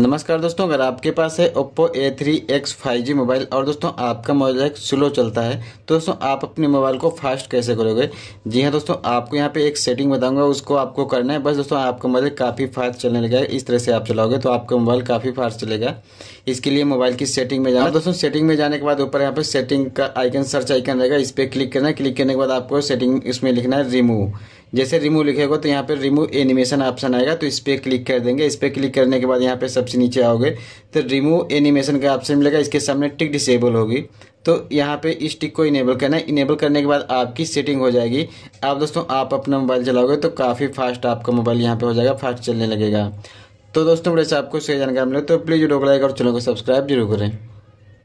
नमस्कार दोस्तों अगर आपके पास है Oppo A three X five G mobile और दोस्तों आपका मोबाइल स्लो चलता है तो दोस्तों आप अपने मोबाइल को फास्ट कैसे करोगे जी हाँ दोस्तों आपको यहाँ पे एक सेटिंग बताऊंगा उसको आपको करना है बस दोस्तों आपका मोबाइल काफ़ी फास्ट चलने लगेगा इस तरह से आप चलाओगे तो आपका मोबाइल काफ़ी फास्ट चलेगा इसके लिए मोबाइल की सेटिंग में जाना दोस्तों सेटिंग में जाने के बाद ऊपर यहाँ पे सेटिंग का आइकन सर्च आइकन रहेगा इस पर क्लिक करना क्लिक करने के बाद आपको सेटिंग इसमें लिखना है रिमूव जैसे रिमूव लिखेगा तो यहाँ पर रिमूव एनिमेशन ऑप्शन आएगा तो इस पर क्लिक कर देंगे इस पर क्लिक करने के बाद यहाँ पर सबसे नीचे आओगे तो रिमूव एनिमेशन का ऑप्शन मिलेगा इसके सामने टिक डिसेबल होगी तो यहाँ पे इस टिक को इनेबल करना है इनेबल करने के बाद आपकी सेटिंग हो जाएगी आप दोस्तों आप अपना मोबाइल चलाओगे तो काफ़ी फास्ट आपका मोबाइल यहाँ पे हो जाएगा फास्ट चलने लगेगा तो दोस्तों बड़े से आपको सही जानकारी मिले तो प्लीज़ वीडियो को लाइक और चैनल को सब्सक्राइब जरूर करें